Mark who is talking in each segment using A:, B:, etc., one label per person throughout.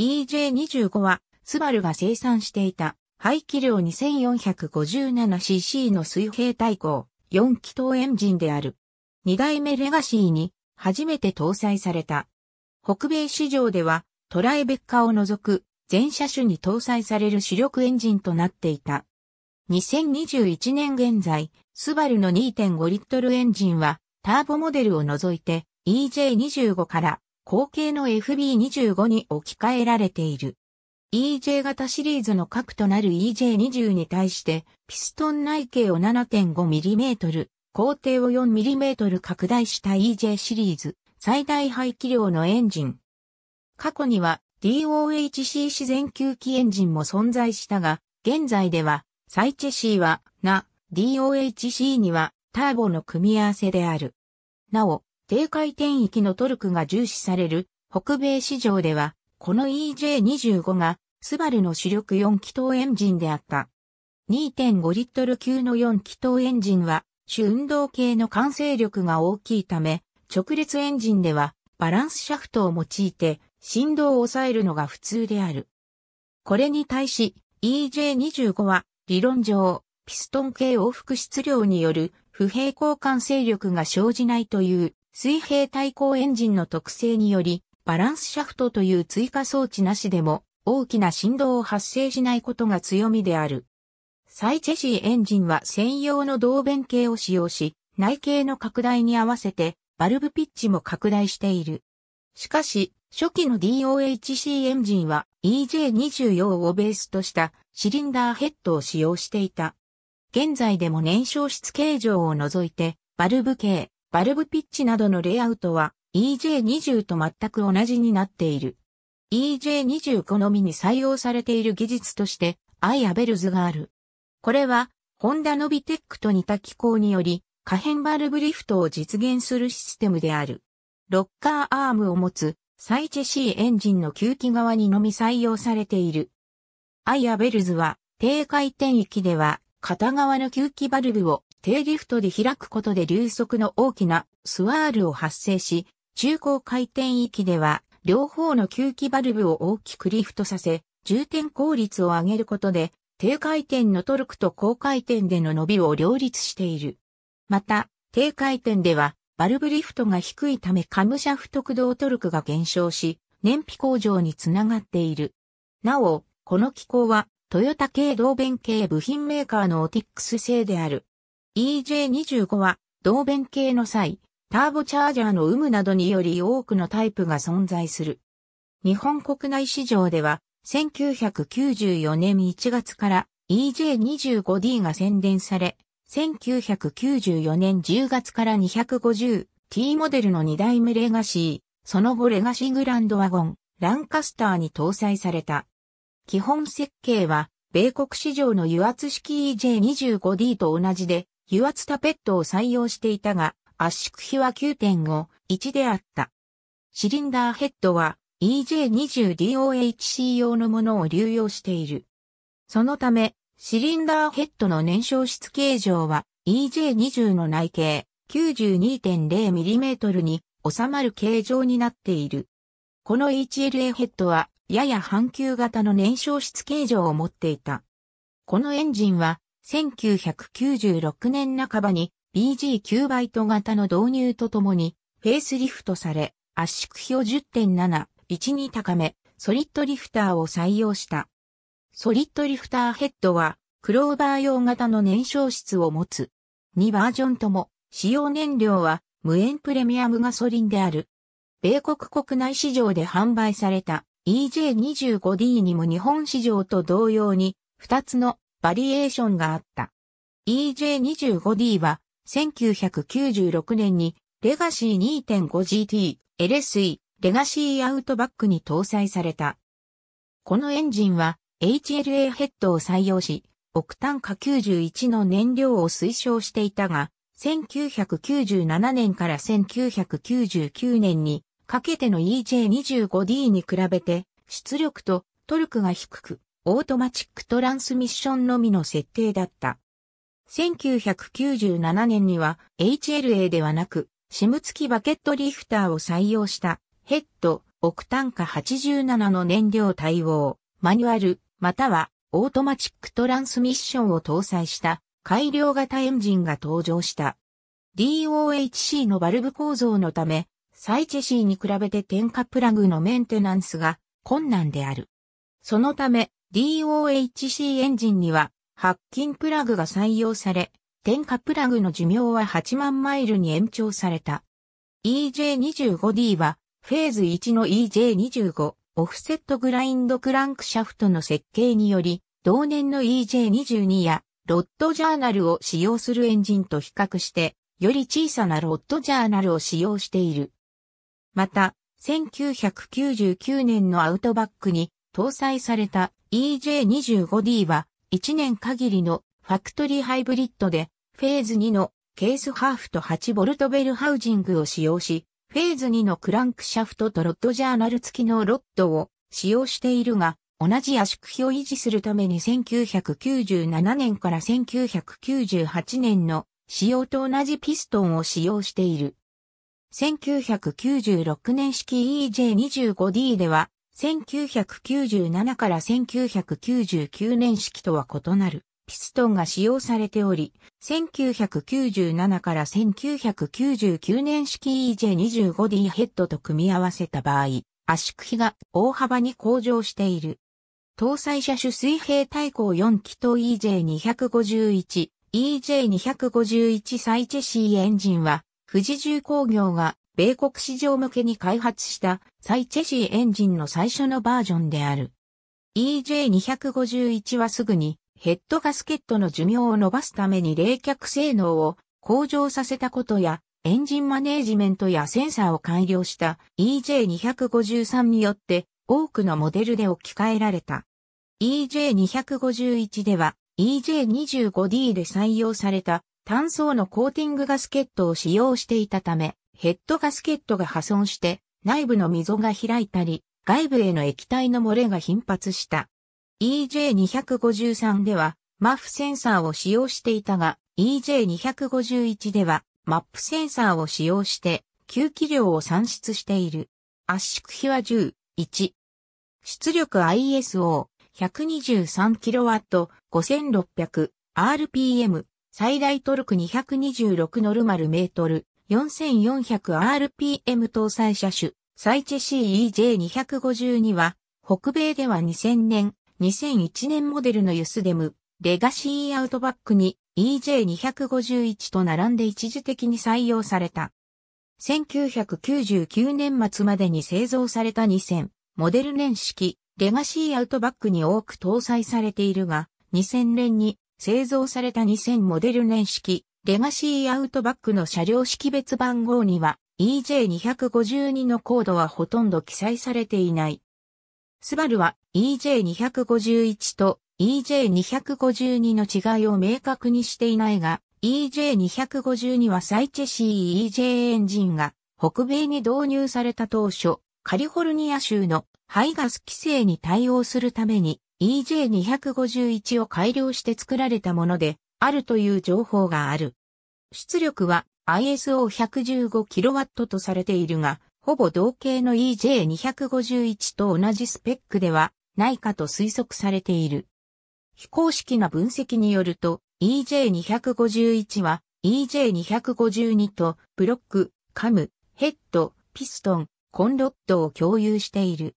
A: EJ25 は、スバルが生産していた、排気量 2457cc の水平対向、4気筒エンジンである。2代目レガシーに、初めて搭載された。北米市場では、トライベッカを除く、全車種に搭載される主力エンジンとなっていた。2021年現在、スバルの2.5リットルエンジンは、ターボモデルを除いて、EJ25 から後継の FB25 に置き換えられている。EJ 型シリーズの核となる EJ20 に対して、ピストン内径を 7.5mm、工程を 4mm 拡大した EJ シリーズ、最大排気量のエンジン。過去には DOHC 自然吸気エンジンも存在したが、現在では、サイチェシーは、な、DOHC には、ターボの組み合わせである。なお、低回転域のトルクが重視される北米市場では、この EJ25 がスバルの主力4気筒エンジンであった。2.5リットル級の4気筒エンジンは主運動系の完成力が大きいため、直列エンジンではバランスシャフトを用いて振動を抑えるのが普通である。これに対し EJ25 は理論上ピストン系往復質量による不平行管勢力が生じないという水平対向エンジンの特性により、バランスシャフトという追加装置なしでも大きな振動を発生しないことが強みである。サイチェシーエンジンは専用の導弁系を使用し、内径の拡大に合わせてバルブピッチも拡大している。しかし、初期の DOHC エンジンは EJ24 をベースとしたシリンダーヘッドを使用していた。現在でも燃焼室形状を除いて、バルブ系、バルブピッチなどのレイアウトは EJ20 と全く同じになっている。e j 2 0好みに採用されている技術として、アイアベルズがある。これは、ホンダノビテックと似た機構により、可変バルブリフトを実現するシステムである。ロッカーアームを持つ、サイチェシーエンジンの吸気側にのみ採用されている。アイアベルズは、低回転域では、片側の吸気バルブを低リフトで開くことで流速の大きなスワールを発生し、中高回転域では両方の吸気バルブを大きくリフトさせ、重点効率を上げることで、低回転のトルクと高回転での伸びを両立している。また、低回転では、バルブリフトが低いためカムシャフト駆動トルクが減少し、燃費向上につながっている。なお、この機構は、トヨタ系同弁系部品メーカーのオティックス製である。EJ25 は、同弁形の際、ターボチャージャーの有無などにより多くのタイプが存在する。日本国内市場では、1994年1月から EJ25D が宣伝され、1994年10月から 250T モデルの2代目レガシー、その後レガシーグランドワゴン、ランカスターに搭載された。基本設計は、米国市場の油圧式 EJ25D と同じで、油圧タペットを採用していたが、圧縮比は9.5、1であった。シリンダーヘッドは EJ20DOHC 用のものを流用している。そのため、シリンダーヘッドの燃焼室形状は EJ20 の内径 92.0mm に収まる形状になっている。この HLA ヘッドはやや半球型の燃焼室形状を持っていた。このエンジンは1996年半ばに BG9 バイト型の導入とともにフェイスリフトされ、圧縮比を10.7、に高め、ソリッドリフターを採用した。ソリッドリフターヘッドは、クローバー用型の燃焼室を持つ。2バージョンとも、使用燃料は無塩プレミアムガソリンである。米国国内市場で販売された EJ25D にも日本市場と同様に、2つのバリエーションがあった。EJ25D は1996年にレガシー 2.5GT LSE レガシーアウトバックに搭載された。このエンジンは HLA ヘッドを採用し、オクタン化91の燃料を推奨していたが、1997年から1999年にかけての EJ25D に比べて出力とトルクが低く、オートマチックトランスミッションのみの設定だった。1997年には HLA ではなく、シム付きバケットリフターを採用したヘッド、億単価87の燃料対応、マニュアル、またはオートマチックトランスミッションを搭載した改良型エンジンが登場した。DOHC のバルブ構造のため、サイチェシーに比べて点火プラグのメンテナンスが困難である。そのため、DOHC エンジンには、白金プラグが採用され、点火プラグの寿命は8万マイルに延長された。EJ25D は、フェーズ1の EJ25 オフセットグラインドクランクシャフトの設計により、同年の EJ22 やロッドジャーナルを使用するエンジンと比較して、より小さなロッドジャーナルを使用している。また、1999年のアウトバックに搭載された EJ25D は1年限りのファクトリーハイブリッドでフェーズ2のケースハーフと 8V ベルハウジングを使用し、フェーズ2のクランクシャフトとロッドジャーナル付きのロッドを使用しているが、同じ圧縮比を維持するために1997年から1998年の使用と同じピストンを使用している。1996年式 EJ25D では1997から1999年式とは異なるピストンが使用されており、1997から1999年式 EJ25D ヘッドと組み合わせた場合、圧縮比が大幅に向上している。搭載車種水平対向4気筒 EJ251、EJ251 サイチェシーエンジンは、富士重工業が米国市場向けに開発したサイチェシーエンジンの最初のバージョンである。EJ251 はすぐにヘッドガスケットの寿命を伸ばすために冷却性能を向上させたことや、エンジンマネージメントやセンサーを改良した EJ253 によって多くのモデルで置き換えられた。EJ251 では EJ25D で採用された炭素のコーティングガスケットを使用していたため、ヘッドガスケットが破損して内部の溝が開いたり、外部への液体の漏れが頻発した。EJ253 では、マフセンサーを使用していたが、EJ251 では、マップセンサーを使用して、吸気量を算出している。圧縮比は10、1。出力 ISO、123kW、5600、RPM、最大トルク226ノルマルメートル、4400rpm 搭載車種、サイチ CEJ252 は、北米では2000年、2001年モデルのユスデム、レガシーアウトバックに EJ251 と並んで一時的に採用された。1999年末までに製造された2000モデル年式レガシーアウトバックに多く搭載されているが、2000年に製造された2000モデル年式レガシーアウトバックの車両識別番号には EJ252 のコードはほとんど記載されていない。スバルは EJ251 と EJ252 の違いを明確にしていないが、EJ252 はサイチェシー EJ エンジンが北米に導入された当初、カリフォルニア州の排ガス規制に対応するために EJ251 を改良して作られたものであるという情報がある。出力は ISO115kW とされているが、ほぼ同型の EJ251 と同じスペックではないかと推測されている。非公式な分析によると EJ251 は EJ252 とブロック、カム、ヘッド、ピストン、コンロッドを共有している。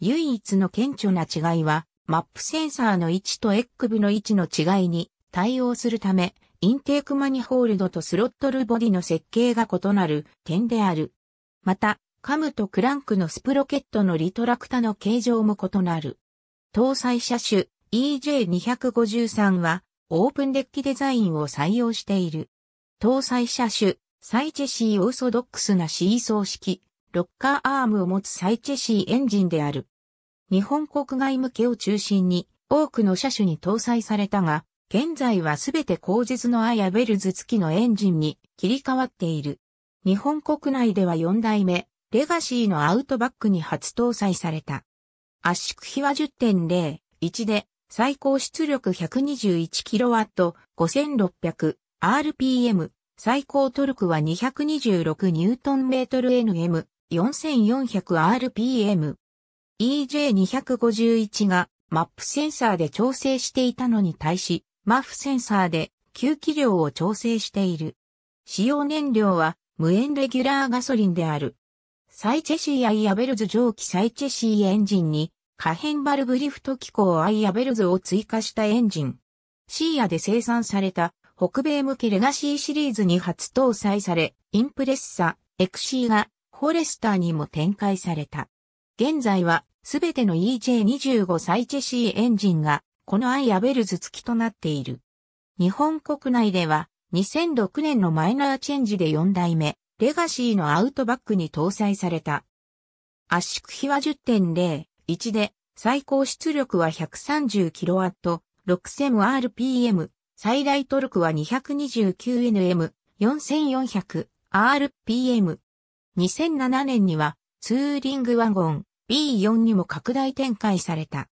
A: 唯一の顕著な違いはマップセンサーの位置とエッグ部の位置の違いに対応するためインテークマニホールドとスロットルボディの設計が異なる点である。また、カムとクランクのスプロケットのリトラクタの形状も異なる。搭載車種 EJ253 はオープンデッキデザインを採用している。搭載車種サイチェシーオーソドックスなシーソー式ロッカーアームを持つサイチェシーエンジンである。日本国外向けを中心に多くの車種に搭載されたが、現在はすべて後述のアヤベルズ付きのエンジンに切り替わっている。日本国内では4代目、レガシーのアウトバックに初搭載された。圧縮比は10.0、1で最高出力 121kW5600rpm、最高トルクは 226Nm NM4400rpm。EJ251 がマップセンサーで調整していたのに対し、マフセンサーで吸気量を調整している。使用燃料は無塩レギュラーガソリンである。サイチェシーアイアベルズ蒸気サイチェシーエンジンに可変バルブリフト機構アイアベルズを追加したエンジン。シーアで生産された北米向けレガシーシリーズに初搭載され、インプレッサ、エクシーがフォレスターにも展開された。現在はすべての EJ25 サイチェシーエンジンがこのアイアベルズ付きとなっている。日本国内では2006年のマイナーチェンジで4代目、レガシーのアウトバックに搭載された。圧縮比は10.0、1で、最高出力は 130kW、6000rpm、最大トルクは 229nm、4400rpm。2007年には、ツーリングワゴン B4 にも拡大展開された。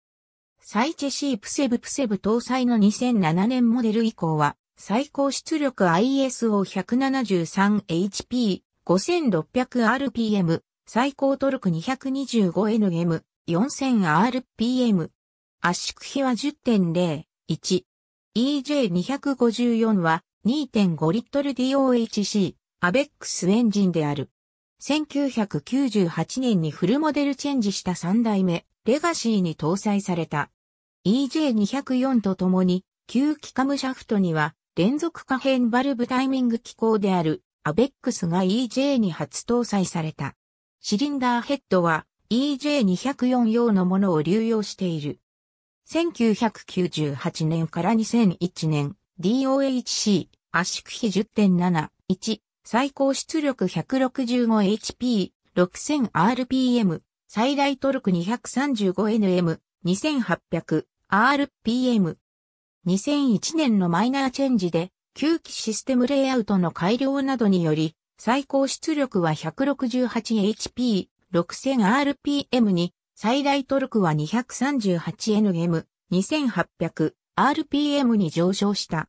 A: サイチェシープセブプセブ搭載の2007年モデル以降は、最高出力 ISO173HP、5600rpm、最高トルク 225Nm、4000rpm。圧縮比は10.01。EJ254 は2.5リットル DOHC、アベックスエンジンである。1998年にフルモデルチェンジした3代目、レガシーに搭載された。EJ204 と共に、旧機カムシャフトには、連続可変バルブタイミング機構である、アベックスが EJ に初搭載された。シリンダーヘッドは EJ204 用のものを流用している。1998年から2001年 DOHC 圧縮比10.71最高出力 165HP6000rpm 最大トルク 235nm2800 RPM。2001年のマイナーチェンジで、吸気システムレイアウトの改良などにより、最高出力は 168HP6000RPM に、最大トルクは 238Nm2800RPM に上昇した。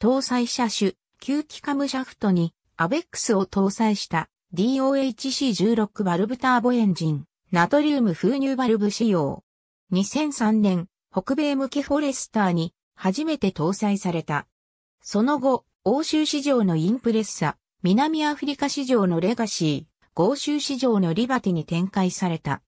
A: 搭載車種、吸気カムシャフトに、アベックスを搭載した DOHC16 バルブターボエンジン、ナトリウム封入バルブ仕様。2003年、北米向けフォレスターに初めて搭載された。その後、欧州市場のインプレッサ、南アフリカ市場のレガシー、豪州市場のリバティに展開された。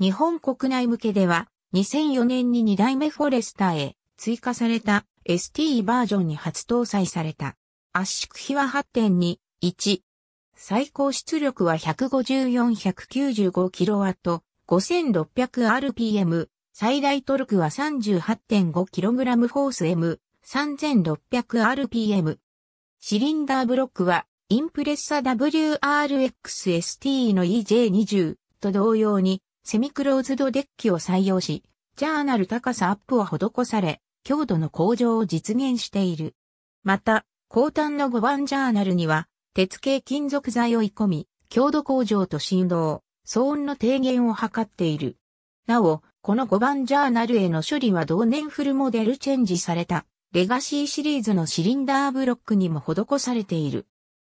A: 日本国内向けでは、2004年に2代目フォレスターへ追加された ST バージョンに初搭載された。圧縮比は8.2、1。最高出力は 154-195kW、5600rpm、最大トルクは 38.5kg フォース M、3600rpm。シリンダーブロックは、インプレッサ WRXST の EJ20 と同様に、セミクローズドデッキを採用し、ジャーナル高さアップを施され、強度の向上を実現している。また、後端の5番ジャーナルには、鉄系金属材をい込み、強度向上と振動、騒音の低減を図っている。なお、この5番ジャーナルへの処理は同年フルモデルチェンジされた、レガシーシリーズのシリンダーブロックにも施されている。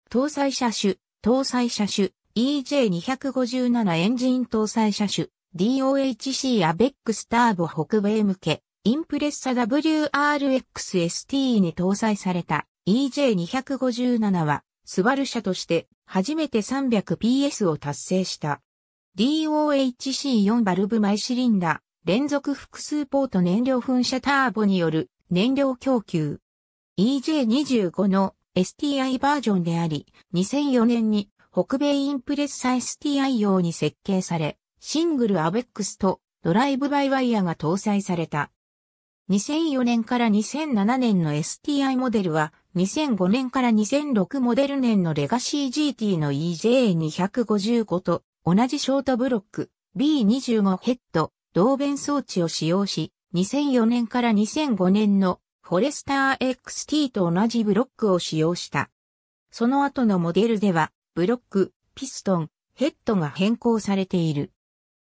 A: 搭載車種、搭載車種、EJ257 エンジン搭載車種、DOHC アベックスターボ北米向け、インプレッサ WRXST に搭載された EJ257 は、スバル車として初めて 300PS を達成した。DOHC4 バルブマイシリンダ、連続複数ポート燃料噴射ターボによる燃料供給。EJ25 の STI バージョンであり、2004年に北米インプレッサ STI 用に設計され、シングルアベックスとドライブバイワイヤーが搭載された。2004年から2007年の STI モデルは、2005年から2006モデル年のレガシー GT の EJ255 と同じショートブロック B25 ヘッド、同弁装置を使用し、2004年から2005年のフォレスター XT と同じブロックを使用した。その後のモデルでは、ブロック、ピストン、ヘッドが変更されている。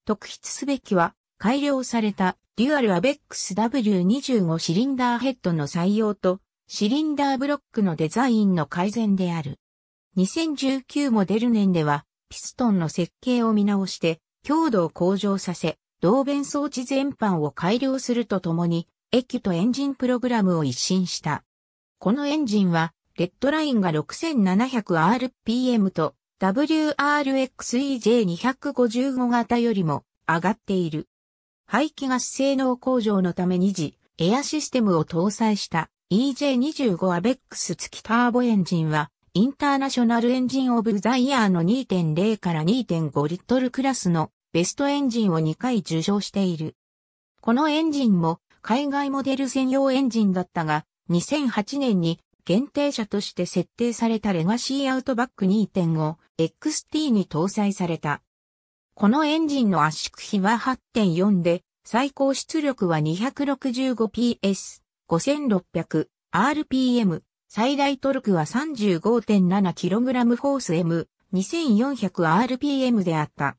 A: 特筆すべきは、改良されたデュアルアベックス W25 シリンダーヘッドの採用と、シリンダーブロックのデザインの改善である。2019モデル年では、ピストンの設計を見直して、強度を向上させ、導弁装置全般を改良するとともに、エキュとエンジンプログラムを一新した。このエンジンは、レッドラインが 6700rpm と WRXEJ255 型よりも上がっている。排気ガス性能向上のため2次、エアシステムを搭載した EJ25 アベックス付きターボエンジンはインターナショナルエンジンオブザイヤーの2.0から2.5リットルクラスのベストエンジンを2回受賞している。このエンジンも海外モデル専用エンジンだったが、2008年に限定車として設定されたレガシーアウトバック 2.5XT に搭載された。このエンジンの圧縮比は8.4で、最高出力は 265PS、5600RPM 最大トルクは 35.7kg フォース M、2400rpm であった。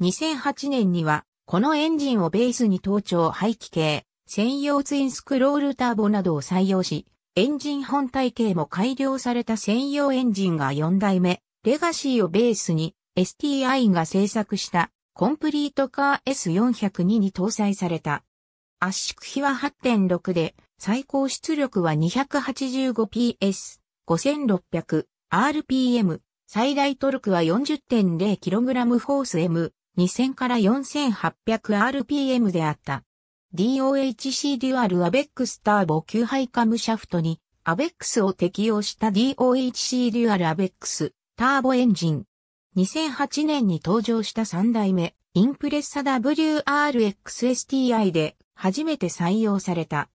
A: 2008年には、このエンジンをベースに盗聴排気系、専用ツインスクロールターボなどを採用し、エンジン本体系も改良された専用エンジンが4代目、レガシーをベースに STI が製作したコンプリートカー S402 に搭載された。圧縮比は8.6で最高出力は 285PS、5600RPM、最大トルクは 40.0kg フォース M、2000から 4800RPM であった。DOHC デュアルアベックスターボ9配カムシャフトに、アベックスを適用した DOHC デュアルアベックス、ターボエンジン。2008年に登場した3代目、インプレッサ WRXSTI で初めて採用された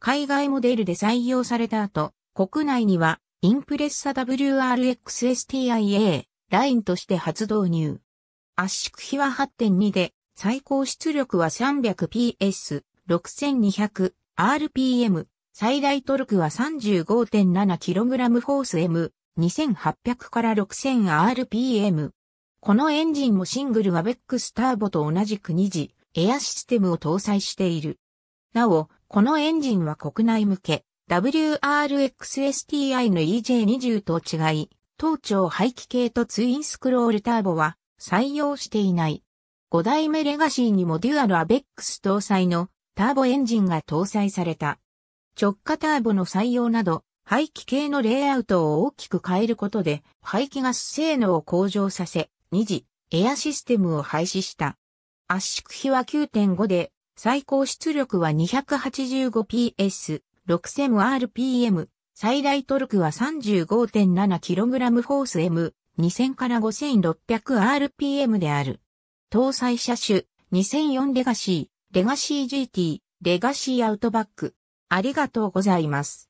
A: 海外モデルで採用された後、国内にはインプレッサ WRX-STIA ラインとして初導入。圧縮比は8.2で、最高出力は 300PS、6200RPM、最大トルクは 35.7kg フォース M、2800から 6000RPM。このエンジンもシングルワベックスターボと同じく2次エアシステムを搭載している。なお、このエンジンは国内向け WRXSTI の EJ20 と違い、当庁排気系とツインスクロールターボは採用していない。5代目レガシーにもデュアルアベックス搭載のターボエンジンが搭載された。直下ターボの採用など、排気系のレイアウトを大きく変えることで、排気ガス性能を向上させ、2次、エアシステムを廃止した。圧縮比は9.5で、最高出力は 285PS、6000rpm、最大トルクは 35.7kg フォース M、2000から 5600rpm である。搭載車種、2004レガシー、レガシー GT、レガシーアウトバック。ありがとうございます。